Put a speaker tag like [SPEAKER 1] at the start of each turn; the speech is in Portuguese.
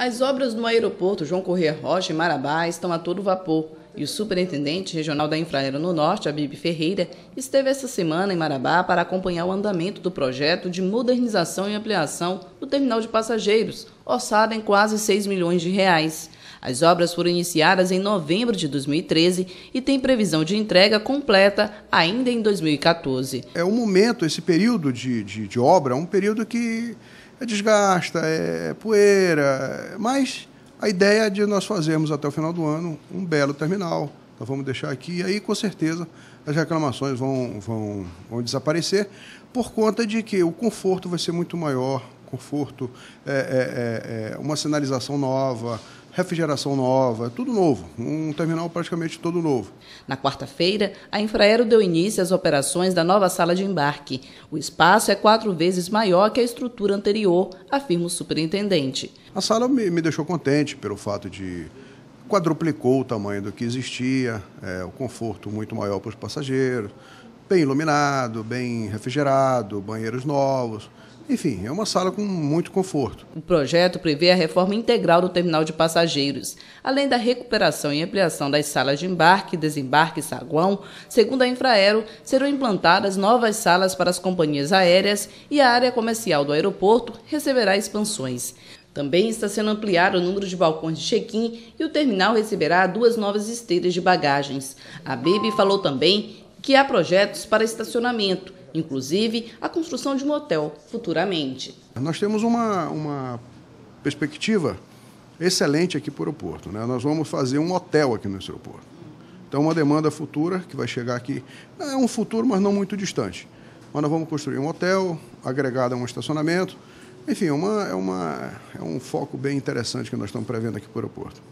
[SPEAKER 1] As obras no aeroporto João Corrêa Rocha, em Marabá, estão a todo vapor. E o superintendente regional da Infraero no Norte, Abib Ferreira, esteve essa semana em Marabá para acompanhar o andamento do projeto de modernização e ampliação do terminal de passageiros, orçado em quase 6 milhões de reais. As obras foram iniciadas em novembro de 2013 e tem previsão de entrega completa ainda em 2014. É
[SPEAKER 2] um momento, esse período de, de, de obra, é um período que é desgasta, é poeira, é, mas a ideia é de nós fazermos até o final do ano um belo terminal. Nós vamos deixar aqui, e aí com certeza as reclamações vão, vão, vão desaparecer, por conta de que o conforto vai ser muito maior conforto, é, é, é, é uma sinalização nova refrigeração nova, é tudo novo, um terminal praticamente todo novo.
[SPEAKER 1] Na quarta-feira, a Infraero deu início às operações da nova sala de embarque. O espaço é quatro vezes maior que a estrutura anterior, afirma o superintendente.
[SPEAKER 2] A sala me, me deixou contente pelo fato de quadruplicou o tamanho do que existia, é, o conforto muito maior para os passageiros, bem iluminado, bem refrigerado, banheiros novos. Enfim, é uma sala com muito conforto.
[SPEAKER 1] O projeto prevê a reforma integral do terminal de passageiros, além da recuperação e ampliação das salas de embarque, desembarque e saguão. Segundo a Infraero, serão implantadas novas salas para as companhias aéreas e a área comercial do aeroporto receberá expansões. Também está sendo ampliado o número de balcões de check-in e o terminal receberá duas novas esteiras de bagagens. A Baby falou também que há projetos para estacionamento, inclusive a construção de um hotel futuramente.
[SPEAKER 2] Nós temos uma, uma perspectiva excelente aqui para o aeroporto. Né? Nós vamos fazer um hotel aqui no aeroporto. Então, uma demanda futura que vai chegar aqui, é um futuro, mas não muito distante. Mas nós vamos construir um hotel agregado a um estacionamento. Enfim, é uma, é, uma, é um foco bem interessante que nós estamos prevendo aqui para o aeroporto.